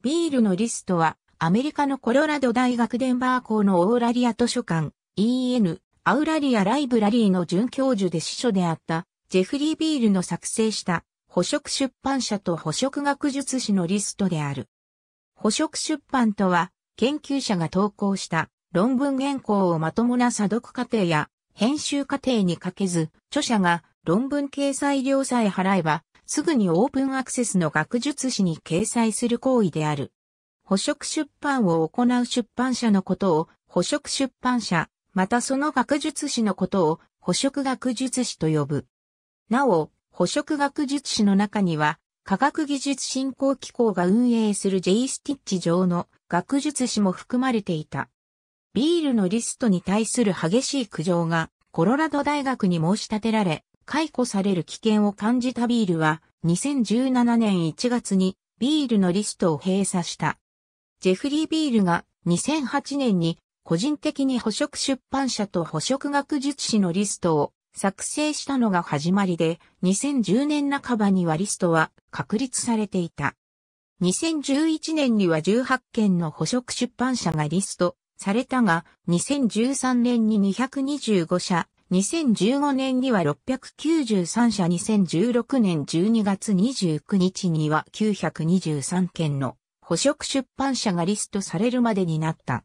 ビールのリストは、アメリカのコロラド大学デンバー校のオーラリア図書館、EN、アウラリア・ライブラリーの准教授で司書であった、ジェフリー・ビールの作成した、捕食出版社と捕食学術誌のリストである。捕食出版とは、研究者が投稿した論文原稿をまともな査読過程や編集過程にかけず、著者が論文掲載料さえ払えば、すぐにオープンアクセスの学術誌に掲載する行為である。捕食出版を行う出版社のことを捕食出版社、またその学術誌のことを捕食学術誌と呼ぶ。なお、捕食学術誌の中には、科学技術振興機構が運営する J スティッチ上の学術誌も含まれていた。ビールのリストに対する激しい苦情がコロラド大学に申し立てられ、解雇される危険を感じたビールは2017年1月にビールのリストを閉鎖した。ジェフリー・ビールが2008年に個人的に捕食出版社と捕食学術誌のリストを作成したのが始まりで、2010年半ばにはリストは確立されていた。2011年には18件の捕食出版社がリストされたが、2013年に225社、2015年には693社、2016年12月29日には923件の捕食出版社がリストされるまでになった。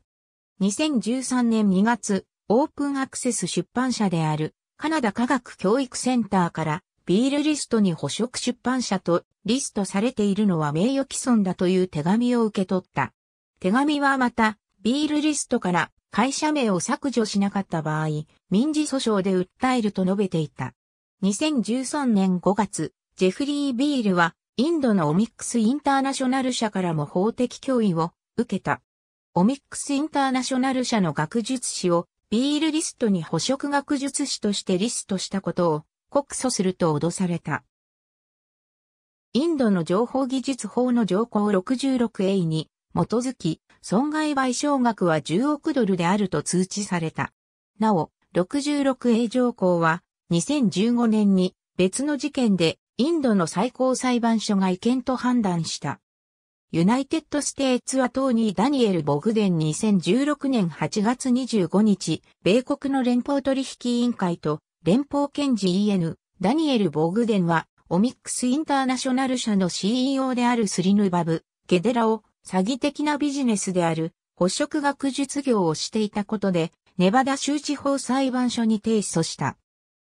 2013年2月、オープンアクセス出版社であるカナダ科学教育センターからビールリストに捕食出版社とリストされているのは名誉毀損だという手紙を受け取った。手紙はまたビールリストから会社名を削除しなかった場合、民事訴訟で訴えると述べていた。2013年5月、ジェフリー・ビールは、インドのオミックス・インターナショナル社からも法的脅威を受けた。オミックス・インターナショナル社の学術誌をビールリストに捕食学術誌としてリストしたことを告訴すると脅された。インドの情報技術法の条項 66A に基づき、損害賠償額は10億ドルであると通知された。なお、66A 条項は、2015年に別の事件でインドの最高裁判所が違憲と判断した。ユナイテッド・ステーツはトーニー・ダニエル・ボグデン2016年8月25日、米国の連邦取引委員会と連邦検事 EN、ダニエル・ボグデンは、オミックス・インターナショナル社の CEO であるスリヌバブ、ゲデラを詐欺的なビジネスである捕食学術業をしていたことで、ネバダ州地方裁判所に提訴した。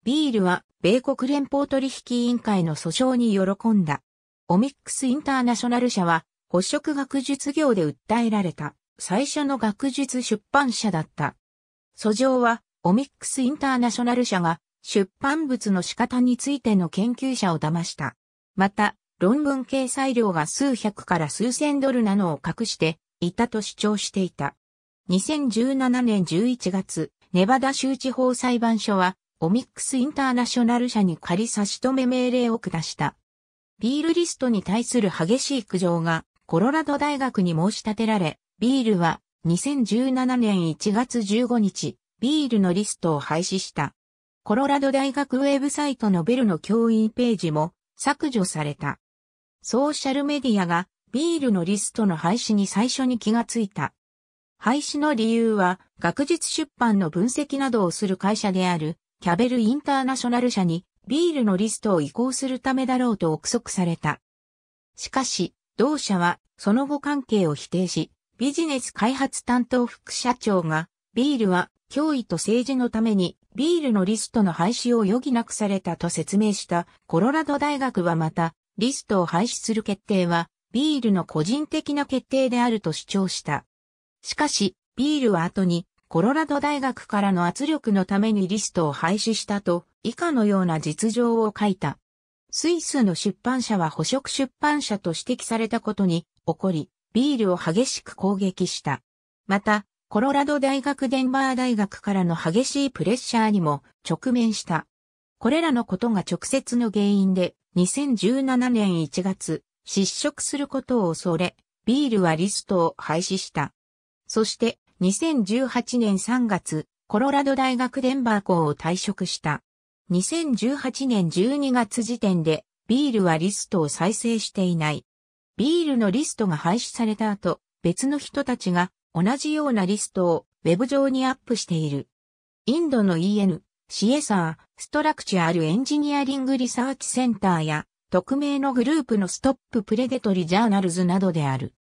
ビールは米国連邦取引委員会の訴訟に喜んだ。オミックスインターナショナル社は捕食学術業で訴えられた最初の学術出版社だった。訴状はオミックスインターナショナル社が出版物の仕方についての研究者を騙した。また、論文掲載料が数百から数千ドルなのを隠していたと主張していた。2017年11月、ネバダ州地方裁判所は、オミックスインターナショナル社に仮差し止め命令を下した。ビールリストに対する激しい苦情が、コロラド大学に申し立てられ、ビールは2017年1月15日、ビールのリストを廃止した。コロラド大学ウェブサイトのベルの教員ページも削除された。ソーシャルメディアがビールのリストの廃止に最初に気がついた。廃止の理由は学術出版の分析などをする会社であるキャベルインターナショナル社にビールのリストを移行するためだろうと憶測された。しかし、同社はその後関係を否定し、ビジネス開発担当副社長が、ビールは脅威と政治のためにビールのリストの廃止を余儀なくされたと説明したコロラド大学はまたリストを廃止する決定は、ビールの個人的な決定であると主張した。しかし、ビールは後に、コロラド大学からの圧力のためにリストを廃止したと、以下のような実情を書いた。スイスの出版社は捕食出版社と指摘されたことに起こり、ビールを激しく攻撃した。また、コロラド大学デンバー大学からの激しいプレッシャーにも直面した。これらのことが直接の原因で、2017年1月、失職することを恐れ、ビールはリストを廃止した。そして、2018年3月、コロラド大学デンバー校を退職した。2018年12月時点で、ビールはリストを再生していない。ビールのリストが廃止された後、別の人たちが同じようなリストをウェブ上にアップしている。インドの EN シエサー、ストラクチャルエンジニアリングリサーチセンターや、匿名のグループのストッププレデトリジャーナルズなどである。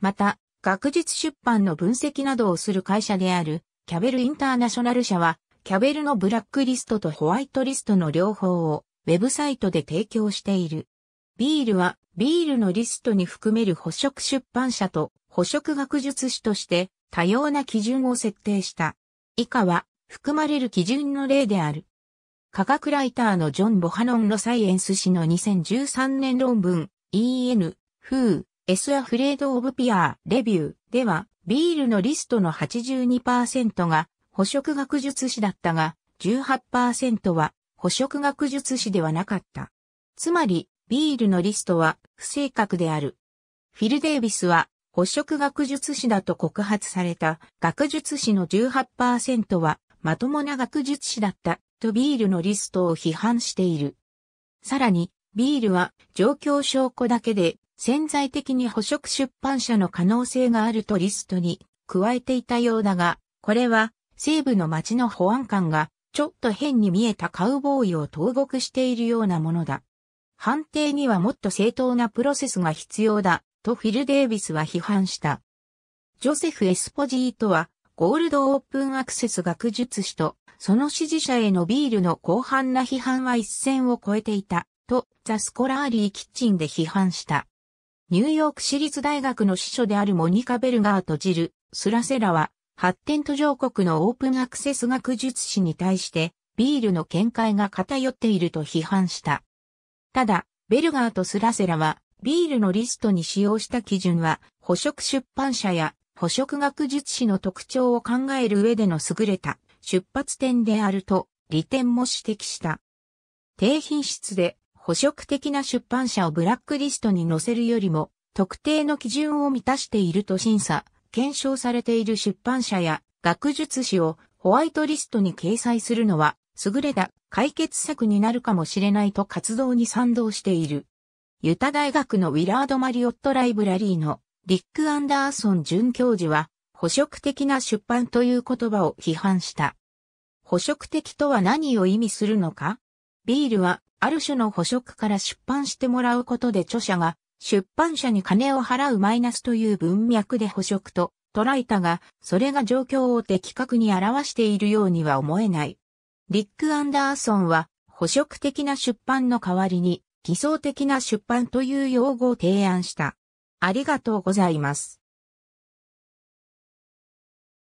また、学術出版の分析などをする会社である、キャベルインターナショナル社は、キャベルのブラックリストとホワイトリストの両方を、ウェブサイトで提供している。ビールは、ビールのリストに含める補色出版社と補色学術誌として、多様な基準を設定した。以下は、含まれる基準の例である。科学ライターのジョン・ボハノンのサイエンス誌の2013年論文 EN Who s Afraid of Peer r e ではビールのリストの82%が捕食学術誌だったが18%は捕食学術誌ではなかった。つまりビールのリストは不正確である。フィル・デイビスは捕食学術誌だと告発された学術誌の18%はまともな学術誌だったとビールのリストを批判している。さらに、ビールは状況証拠だけで潜在的に捕食出版社の可能性があるとリストに加えていたようだが、これは西部の町の保安官がちょっと変に見えたカウボーイを投獄しているようなものだ。判定にはもっと正当なプロセスが必要だとフィル・デイビスは批判した。ジョセフ・エスポジートはゴールドオープンアクセス学術誌と、その支持者へのビールの広範な批判は一線を越えていた、と、ザ・スコラーリー・キッチンで批判した。ニューヨーク市立大学の司書であるモニカ・ベルガーとジル、スラセラは、発展途上国のオープンアクセス学術誌に対して、ビールの見解が偏っていると批判した。ただ、ベルガーとスラセラは、ビールのリストに使用した基準は、捕食出版社や捕食学術史の特徴を考える上での優れた出発点であると利点も指摘した。低品質で捕食的な出版社をブラックリストに載せるよりも特定の基準を満たしていると審査、検証されている出版社や学術誌をホワイトリストに掲載するのは優れた解決策になるかもしれないと活動に賛同している。ユタ大学のウィラード・マリオット・ライブラリーのリック・アンダーソン准教授は、捕食的な出版という言葉を批判した。捕食的とは何を意味するのかビールは、ある種の捕食から出版してもらうことで著者が、出版社に金を払うマイナスという文脈で捕食と捉えたが、それが状況を的確に表しているようには思えない。リック・アンダーソンは、捕食的な出版の代わりに、偽装的な出版という用語を提案した。ありがとうございます。